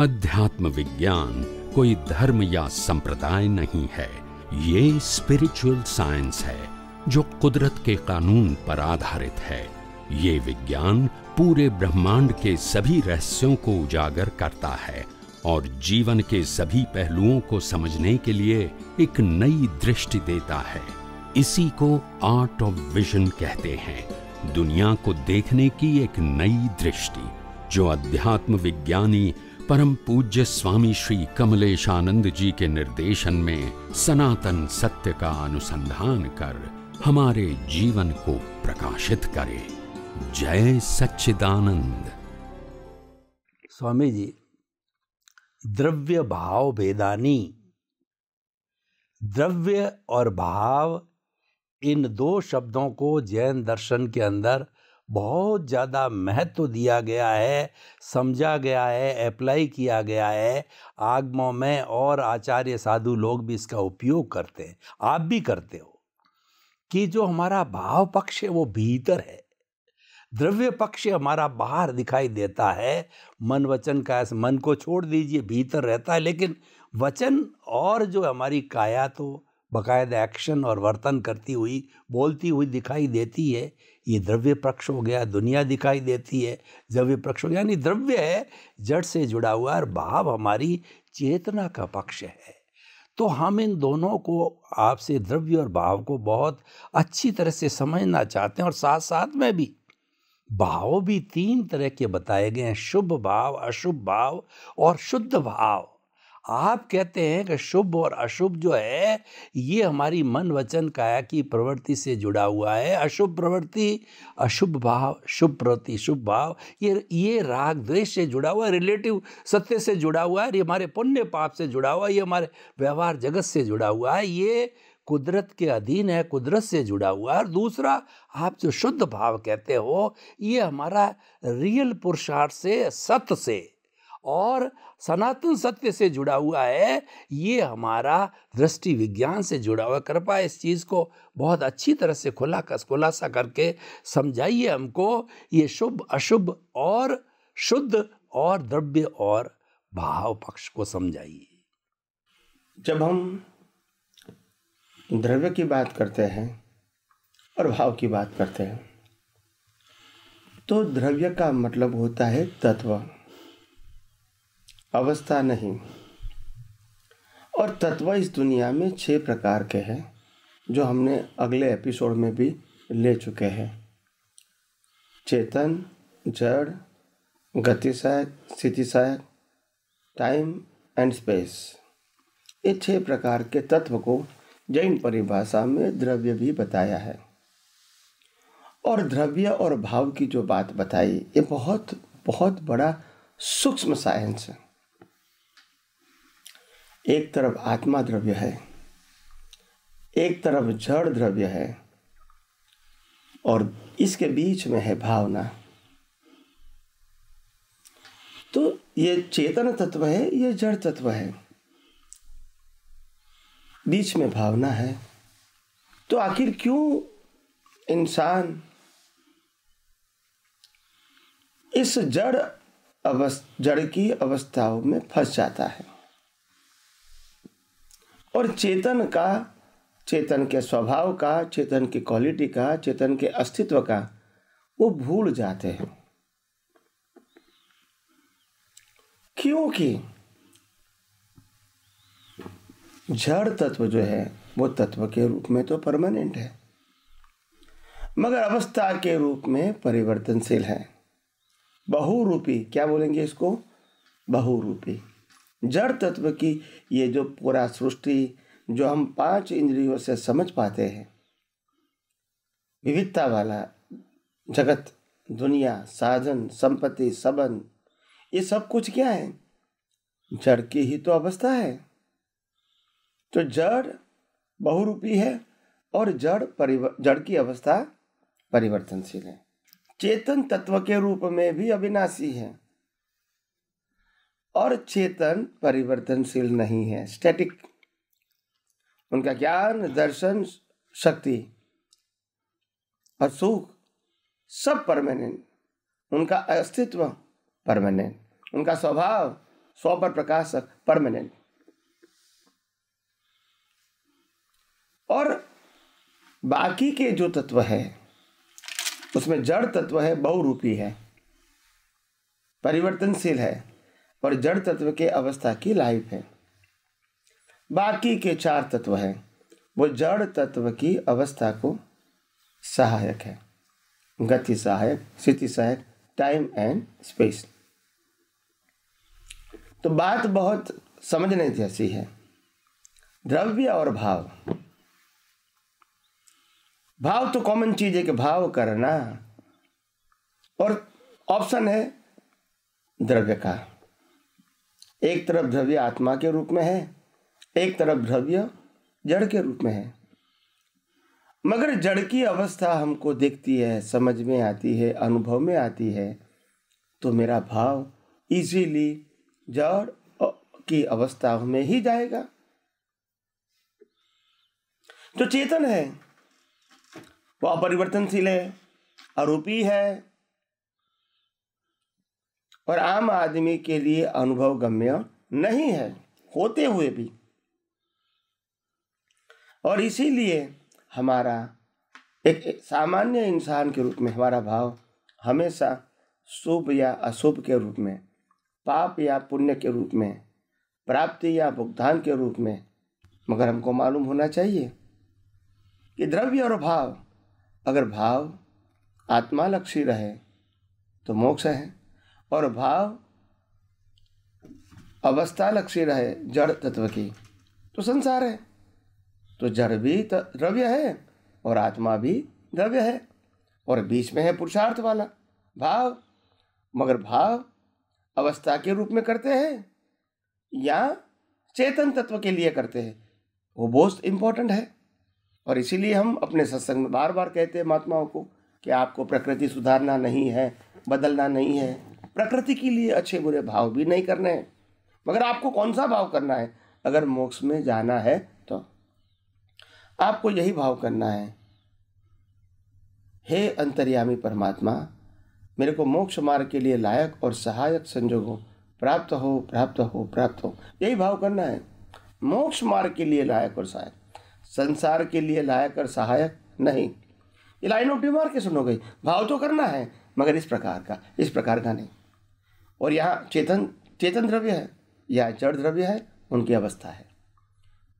अध्यात्म विज्ञान कोई धर्म या संप्रदाय नहीं है ये स्पिरिचुअल साइंस है जो कुदरत के कानून पर आधारित है ये विज्ञान पूरे ब्रह्मांड के सभी रहस्यों को उजागर करता है और जीवन के सभी पहलुओं को समझने के लिए एक नई दृष्टि देता है इसी को आर्ट ऑफ विजन कहते हैं दुनिया को देखने की एक नई दृष्टि जो अध्यात्म विज्ञानी परम पूज्य स्वामी श्री कमलेशानंद जी के निर्देशन में सनातन सत्य का अनुसंधान कर हमारे जीवन को प्रकाशित करे जय सच्चिदानंद स्वामी जी द्रव्य भाव भेदानी द्रव्य और भाव इन दो शब्दों को जैन दर्शन के अंदर बहुत ज़्यादा महत्व दिया गया है समझा गया है अप्लाई किया गया है आगमों में और आचार्य साधु लोग भी इसका उपयोग करते हैं आप भी करते हो कि जो हमारा भाव पक्ष है वो भीतर है द्रव्य पक्ष हमारा बाहर दिखाई देता है मन वचन का मन को छोड़ दीजिए भीतर रहता है लेकिन वचन और जो हमारी काया तो बकायदा एक्शन और वर्तन करती हुई बोलती हुई दिखाई देती है ये द्रव्य पक्ष हो गया दुनिया दिखाई देती है द्रव्य पक्ष हो गया यानी द्रव्य है जड़ से जुड़ा हुआ और भाव हमारी चेतना का पक्ष है तो हम इन दोनों को आपसे द्रव्य और भाव को बहुत अच्छी तरह से समझना चाहते हैं और साथ साथ में भी भाव भी तीन तरह के बताए गए हैं शुभ भाव अशुभ भाव और शुद्ध भाव आप कहते हैं कि शुभ और अशुभ जो है ये हमारी मन वचन काया की प्रवृत्ति से जुड़ा हुआ है अशुभ प्रवृत्ति अशुभ भाव शुभ प्रवृत्ति शुभ भाव ये ये राग द्वेष से जुड़ा हुआ है रिलेटिव सत्य से जुड़ा हुआ है ये हमारे पुण्य पाप से जुड़ा हुआ है ये हमारे व्यवहार जगत से जुड़ा हुआ है ये कुदरत के अधीन है कुदरत से जुड़ा हुआ है और दूसरा आप जो शुद्ध भाव कहते हो ये हमारा रियल पुरुषार्थ से सत से और सनातन सत्य से जुड़ा हुआ है ये हमारा दृष्टि विज्ञान से जुड़ा हुआ कृपा इस चीज़ को बहुत अच्छी तरह से खुला खुलासा करके समझाइए हमको ये शुभ अशुभ और शुद्ध और द्रव्य और भाव पक्ष को समझाइए जब हम द्रव्य की बात करते हैं और भाव की बात करते हैं तो द्रव्य का मतलब होता है तत्व अवस्था नहीं और तत्व इस दुनिया में छह प्रकार के हैं जो हमने अगले एपिसोड में भी ले चुके हैं चेतन जड़ गतिशायक स्थितिशायक टाइम एंड स्पेस ये छह प्रकार के तत्व को जैन परिभाषा में द्रव्य भी बताया है और द्रव्य और भाव की जो बात बताई ये बहुत बहुत बड़ा सूक्ष्म साइंस है एक तरफ आत्मा द्रव्य है एक तरफ जड़ द्रव्य है और इसके बीच में है भावना तो ये चेतन तत्व है ये जड़ तत्व है बीच में भावना है तो आखिर क्यों इंसान इस जड़ अवस्थ जड़ की अवस्थाओं में फंस जाता है और चेतन का चेतन के स्वभाव का चेतन की क्वालिटी का चेतन के अस्तित्व का वो भूल जाते हैं क्योंकि जड़ तत्व जो है वो तत्व के रूप में तो परमानेंट है मगर अवस्था के रूप में परिवर्तनशील है बहुरूपी क्या बोलेंगे इसको बहुरूपी जड़ तत्व की ये जो पूरा सृष्टि जो हम पांच इंद्रियों से समझ पाते हैं विविधता वाला जगत दुनिया साधन संपत्ति सबन ये सब कुछ क्या है जड़ की ही तो अवस्था है तो जड़ बहुरूपी है और जड़ परिव जड़ की अवस्था परिवर्तनशील है चेतन तत्व के रूप में भी अविनाशी है और चेतन परिवर्तनशील नहीं है स्टैटिक उनका ज्ञान दर्शन शक्ति और सुख सब परमानेंट उनका अस्तित्व परमानेंट उनका स्वभाव स्वपर पर प्रकाश परमानेंट और बाकी के जो तत्व है उसमें जड़ तत्व है बहुरूपी है परिवर्तनशील है और जड़ तत्व के अवस्था की लाइफ है बाकी के चार तत्व हैं वो जड़ तत्व की अवस्था को सहायक है गति सहायक स्थिति सहायक टाइम एंड स्पेस तो बात बहुत समझने जैसी है द्रव्य और भाव भाव तो कॉमन चीज है कि भाव करना और ऑप्शन है द्रव्य का एक तरफ द्रव्य आत्मा के रूप में है एक तरफ द्रव्य जड़ के रूप में है मगर जड़ की अवस्था हमको देखती है समझ में आती है अनुभव में आती है तो मेरा भाव इजीली जड़ की अवस्था में ही जाएगा जो चेतन है वह अपरिवर्तनशील है आरोपी है और आम आदमी के लिए अनुभव गम्य नहीं है होते हुए भी और इसीलिए हमारा एक, सामान्य इंसान के रूप में हमारा भाव हमेशा शुभ या अशुभ के रूप में पाप या पुण्य के रूप में प्राप्ति या भुगतान के रूप में मगर हमको मालूम होना चाहिए कि द्रव्य और भाव अगर भाव आत्मा लक्षी रहे तो मोक्ष है और भाव अवस्था लक्षी रहे जड़ तत्व की तो संसार है तो जड़ भी द्रव्य है और आत्मा भी द्रव्य है और बीच में है पुरुषार्थ वाला भाव मगर भाव अवस्था के रूप में करते हैं या चेतन तत्व के लिए करते हैं वो बहुत इंपॉर्टेंट है और इसीलिए हम अपने सत्संग में बार बार कहते हैं महात्माओं को कि आपको प्रकृति सुधारना नहीं है बदलना नहीं है प्रकृति के लिए अच्छे बुरे भाव भी नहीं करने हैं मगर आपको कौन सा भाव करना है अगर मोक्ष में जाना है तो आपको यही भाव करना है हे अंतर्यामी परमात्मा मेरे को मोक्ष मार्ग के लिए लायक और सहायक संजोगों प्राप्त हो प्राप्त हो प्राप्त हो यही भाव करना है मोक्ष मार्ग के लिए लायक और सहायक संसार के लिए लायक और सहायक नहीं ये लाइन ऑफ डिमार्केशन हो भाव तो करना है मगर इस प्रकार का इस प्रकार का नहीं और यहाँ चेतन चेतन द्रव्य है यह जड़ द्रव्य है उनकी अवस्था है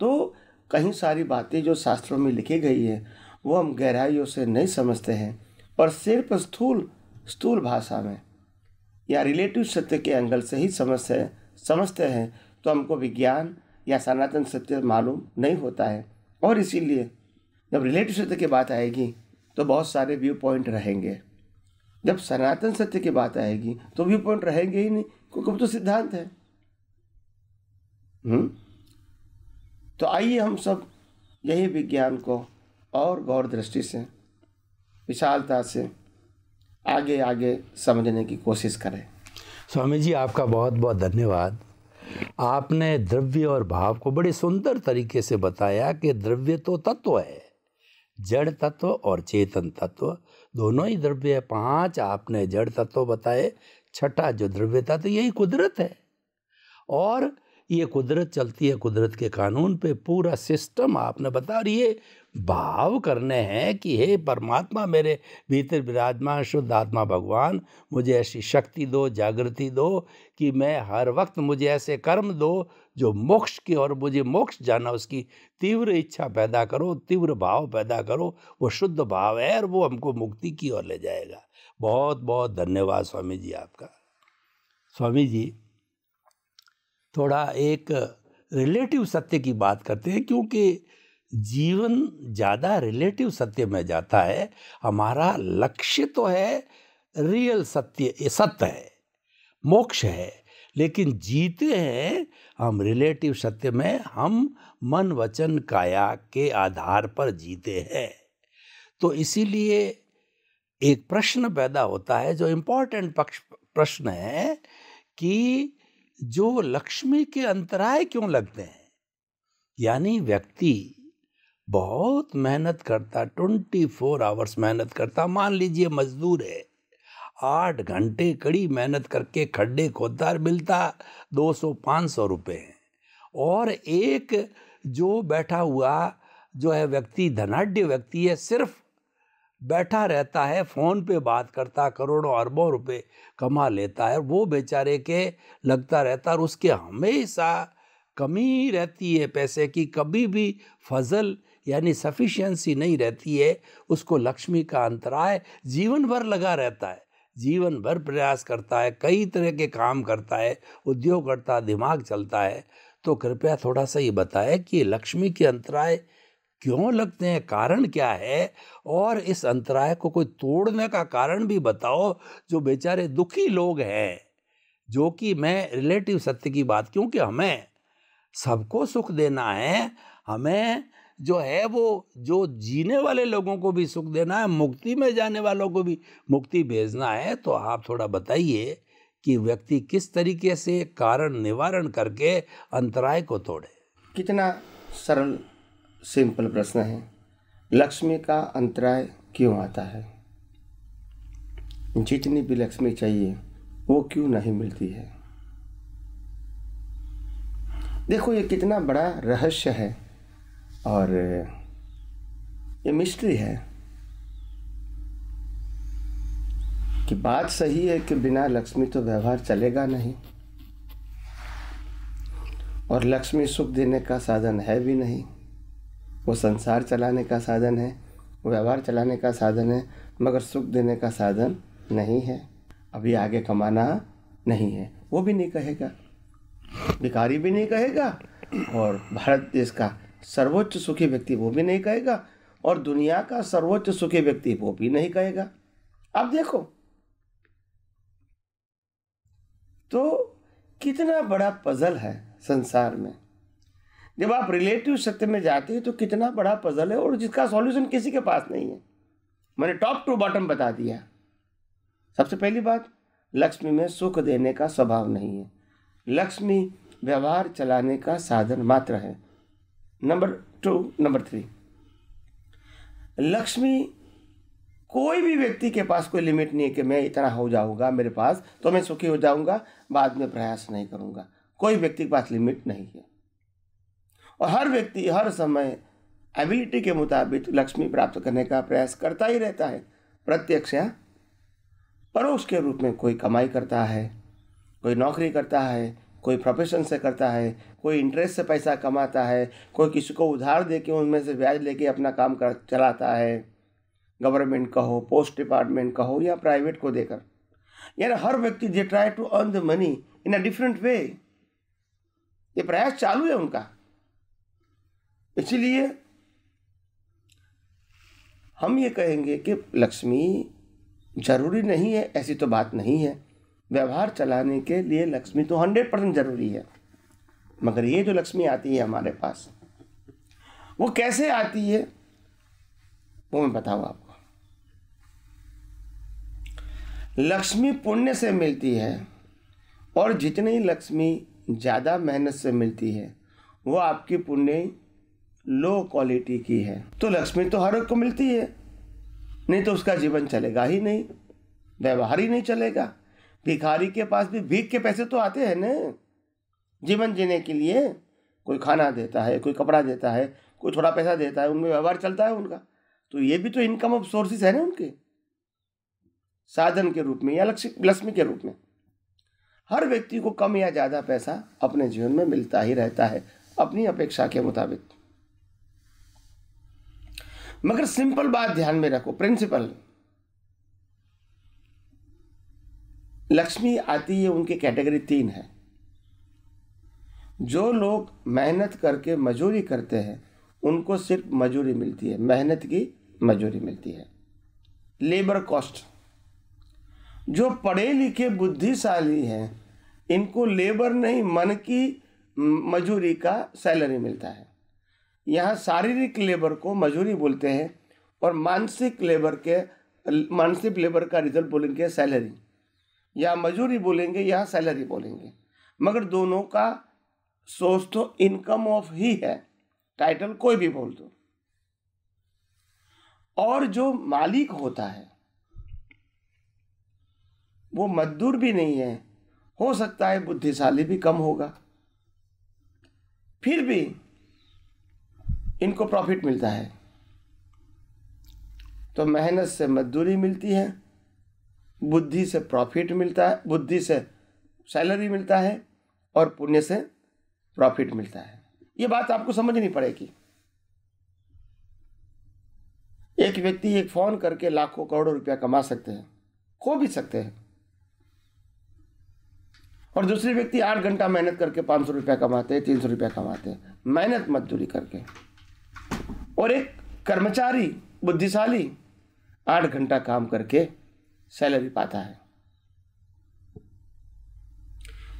तो कहीं सारी बातें जो शास्त्रों में लिखी गई है वो हम गहराइयों से नहीं समझते हैं और सिर्फ स्थूल स्थूल भाषा में या रिलेटिव सत्य के एंगल से ही समझते समझते हैं तो हमको विज्ञान या सनातन सत्य मालूम नहीं होता है और इसीलिए जब रिलेटिव सत्य की बात आएगी तो बहुत सारे व्यू पॉइंट रहेंगे जब सनातन सत्य की बात आएगी तो व्यू पॉइंट रहेंगे ही नहीं क्योंकि वो तो सिद्धांत है हुँ? हम्म? तो आइए हम सब यही विज्ञान को और गौर दृष्टि से विशालता से आगे आगे समझने की कोशिश करें स्वामी जी आपका बहुत बहुत धन्यवाद आपने द्रव्य और भाव को बड़े सुंदर तरीके से बताया कि द्रव्य तो तत्व है जड़ तत्व और चेतन तत्व दोनों ही द्रव्य है पांच आपने जड़ तत्व बताए छठा जो द्रव्य था तो यही कुदरत है और ये कुदरत चलती है कुदरत के कानून पे पूरा सिस्टम आपने बताया और ये भाव करने हैं कि हे परमात्मा मेरे भीतर विराजमान शुद्ध आत्मा भगवान मुझे ऐसी शक्ति दो जागृति दो कि मैं हर वक्त मुझे ऐसे कर्म दो जो मोक्ष की और मुझे मोक्ष जाना उसकी तीव्र इच्छा पैदा करो तीव्र भाव पैदा करो वो शुद्ध भाव है और वो हमको मुक्ति की ओर ले जाएगा बहुत बहुत धन्यवाद स्वामी जी आपका स्वामी जी थोड़ा एक रिलेटिव सत्य की बात करते हैं क्योंकि जीवन ज़्यादा रिलेटिव सत्य में जाता है हमारा लक्ष्य तो है रियल सत्य सत्य है मोक्ष है लेकिन जीते हैं हम रिलेटिव सत्य में हम मन वचन काया के आधार पर जीते हैं तो इसीलिए एक प्रश्न पैदा होता है जो इम्पोर्टेंट पक्ष प्रश्न है कि जो लक्ष्मी के अंतराय क्यों लगते हैं यानी व्यक्ति बहुत मेहनत करता ट्वेंटी फोर आवर्स मेहनत करता मान लीजिए मजदूर है आठ घंटे कड़ी मेहनत करके खड्डे खोदता और मिलता दो सौ पाँच सौ रुपये और एक जो बैठा हुआ जो है व्यक्ति धनाढ़ व्यक्ति है सिर्फ बैठा रहता है फ़ोन पे बात करता करोड़ों अरबों रुपए कमा लेता है वो बेचारे के लगता रहता और उसके हमेशा कमी रहती है पैसे की कभी भी फजल यानी सफिशियंसी नहीं रहती है उसको लक्ष्मी का अंतराय जीवन भर लगा रहता है जीवन भर प्रयास करता है कई तरह के काम करता है उद्योग करता है दिमाग चलता है तो कृपया थोड़ा सा ये बताए कि लक्ष्मी के अंतराय क्यों लगते हैं कारण क्या है और इस अंतराय को कोई तोड़ने का कारण भी बताओ जो बेचारे दुखी लोग हैं जो कि मैं रिलेटिव सत्य की बात क्योंकि हमें सबको सुख देना है हमें जो है वो जो जीने वाले लोगों को भी सुख देना है मुक्ति में जाने वालों को भी मुक्ति भेजना है तो आप थोड़ा बताइए कि व्यक्ति किस तरीके से कारण निवारण करके अंतराय को तोड़े कितना सरल सिंपल प्रश्न है लक्ष्मी का अंतराय क्यों आता है जितनी भी लक्ष्मी चाहिए वो क्यों नहीं मिलती है देखो ये कितना बड़ा रहस्य है और ये मिस्ट्री है कि बात सही है कि बिना लक्ष्मी तो व्यवहार चलेगा नहीं और लक्ष्मी सुख देने का साधन है भी नहीं वो संसार चलाने का साधन है व्यवहार चलाने का साधन है मगर सुख देने का साधन नहीं है अभी आगे कमाना नहीं है वो भी नहीं कहेगा भिखारी भी नहीं कहेगा और भारत देश का सर्वोच्च सुखी व्यक्ति वो भी नहीं कहेगा और दुनिया का सर्वोच्च सुखी व्यक्ति वो भी नहीं कहेगा आप देखो तो कितना बड़ा पजल है संसार में जब आप रिलेटिव सत्य में जाते हैं तो कितना बड़ा पजल है और जिसका सॉल्यूशन किसी के पास नहीं है मैंने टॉप टू बॉटम बता दिया सबसे पहली बात लक्ष्मी में सुख देने का स्वभाव नहीं है लक्ष्मी व्यवहार चलाने का साधन मात्र है number two number three Lakshmi कोई भी व्यक्ति के पास कोई लिमिट नहीं है कि मैं इतना हो जाऊंगा मेरे पास तो मैं सुखी हो जाऊंगा बाद में प्रयास नहीं करूंगा कोई व्यक्ति के पास लिमिट नहीं है और हर व्यक्ति हर समय एबिलिटी के मुताबिक लक्ष्मी प्राप्त करने का प्रयास करता ही रहता है प्रत्यक्ष या परोक्ष के रूप में कोई कमाई करता है कोई नौकरी करता है कोई प्रोफेशन से करता है कोई इंटरेस्ट से पैसा कमाता है कोई किसी को उधार दे के उनमें से ब्याज लेके अपना काम कर चलाता है गवर्नमेंट का हो पोस्ट डिपार्टमेंट का हो या प्राइवेट को देकर यानी हर व्यक्ति they try to earn the money in a different way ये प्रयास चालू है उनका इसीलिए हम ये कहेंगे कि लक्ष्मी जरूरी नहीं है ऐसी तो बात नहीं है व्यवहार चलाने के लिए लक्ष्मी तो हंड्रेड परसेंट ज़रूरी है मगर ये जो लक्ष्मी आती है हमारे पास वो कैसे आती है वो मैं बताऊँ आपको लक्ष्मी पुण्य से मिलती है और जितनी लक्ष्मी ज़्यादा मेहनत से मिलती है वो आपकी पुण्य लो क्वालिटी की है तो लक्ष्मी तो हर एक को मिलती है नहीं तो उसका जीवन चलेगा ही नहीं व्यवहार ही नहीं चलेगा भिखारी के पास भी भीख के पैसे तो आते हैं ना जीवन जीने के लिए कोई खाना देता है कोई कपड़ा देता है कोई थोड़ा पैसा देता है उनमें व्यवहार चलता है उनका तो ये भी तो इनकम ऑफ सोर्सेस है ना उनके साधन के रूप में या लक्ष्मी लक्ष्मी के रूप में हर व्यक्ति को कम या ज़्यादा पैसा अपने जीवन में मिलता ही रहता है अपनी अपेक्षा के मुताबिक मगर सिंपल बात ध्यान में रखो प्रिंसिपल लक्ष्मी आती है उनके कैटेगरी तीन है जो लोग मेहनत करके मजूरी करते हैं उनको सिर्फ मजूरी मिलती है मेहनत की मजूरी मिलती है लेबर कॉस्ट जो पढ़े लिखे बुद्धिशाली हैं इनको लेबर नहीं मन की मजूरी का सैलरी मिलता है यहाँ शारीरिक लेबर को मजूरी बोलते हैं और मानसिक लेबर के मानसिक लेबर का रिजल्ट बोलेंगे सैलरी या मजूरी बोलेंगे या सैलरी बोलेंगे मगर दोनों का सोर्स तो इनकम ऑफ ही है टाइटल कोई भी बोल दो और जो मालिक होता है वो मजदूर भी नहीं है हो सकता है बुद्धिशाली भी कम होगा फिर भी इनको प्रॉफिट मिलता है तो मेहनत से मजदूरी मिलती है बुद्धि से प्रॉफिट मिलता है बुद्धि से सैलरी मिलता है और पुण्य से प्रॉफिट मिलता है ये बात आपको समझनी पड़ेगी एक व्यक्ति एक फोन करके लाखों करोड़ों रुपया कमा सकते हैं खो भी सकते हैं और दूसरी व्यक्ति आठ घंटा मेहनत करके पाँच सौ रुपया कमाते हैं तीन सौ रुपया कमाते हैं मेहनत मजदूरी करके और एक कर्मचारी बुद्धिशाली आठ घंटा काम करके सैलरी पाता है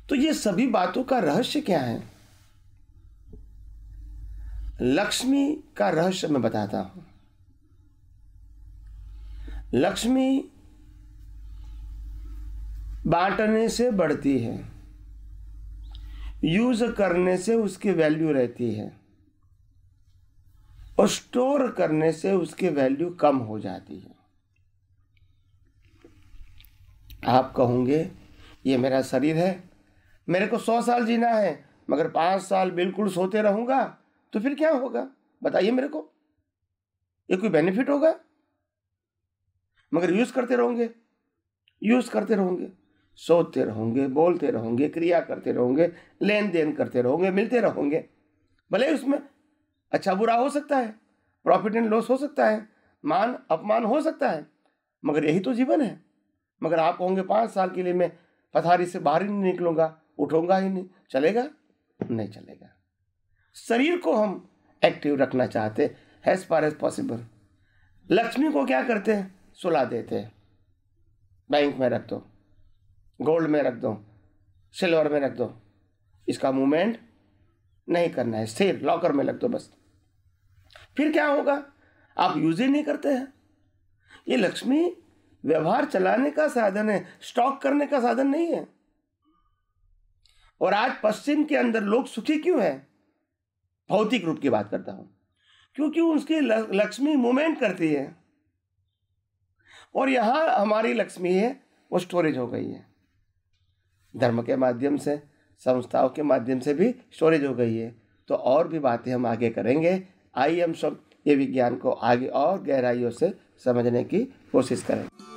तो ये सभी बातों का रहस्य क्या है लक्ष्मी का रहस्य मैं बताता हूं लक्ष्मी बांटने से बढ़ती है यूज करने से उसकी वैल्यू रहती है और स्टोर करने से उसकी वैल्यू कम हो जाती है आप कहोगे ये मेरा शरीर है मेरे को सौ साल जीना है मगर पाँच साल बिल्कुल सोते रहूँगा तो फिर क्या होगा बताइए मेरे को ये कोई बेनिफिट होगा मगर यूज़ करते रहोगे यूज़ करते रहोगे सोते रहोगे बोलते रहोगे क्रिया करते रहोगे लेन देन करते रहोगे मिलते रहोगे भले उसमें अच्छा बुरा हो सकता है प्रॉफिट एंड लॉस हो सकता है मान अपमान हो सकता है मगर यही तो जीवन है मगर आप कहोगे पाँच साल के लिए मैं पथारी से बाहर ही नहीं निकलूंगा उठूंगा ही नहीं चलेगा नहीं चलेगा शरीर को हम एक्टिव रखना चाहते as far as possible Lakshmi को क्या करते हैं सुला देते हैं बैंक में रख दो गोल्ड में रख दो सिल्वर में रख दो इसका मूवमेंट नहीं करना है स्थिर लॉकर में रख दो बस फिर क्या होगा आप यूज ही नहीं करते हैं ये लक्ष्मी व्यवहार चलाने का साधन है स्टॉक करने का साधन नहीं है और आज पश्चिम के अंदर लोग सुखी क्यों है भौतिक रूप की बात करता हूं क्योंकि उसकी लक्ष्मी मूवमेंट करती है और यहां हमारी लक्ष्मी है वो स्टोरेज हो गई है धर्म के माध्यम से संस्थाओं के माध्यम से भी स्टोरेज हो गई है तो और भी बातें हम आगे करेंगे आइए हम सब ये विज्ञान को आगे और गहराइयों से समझने की कोशिश करें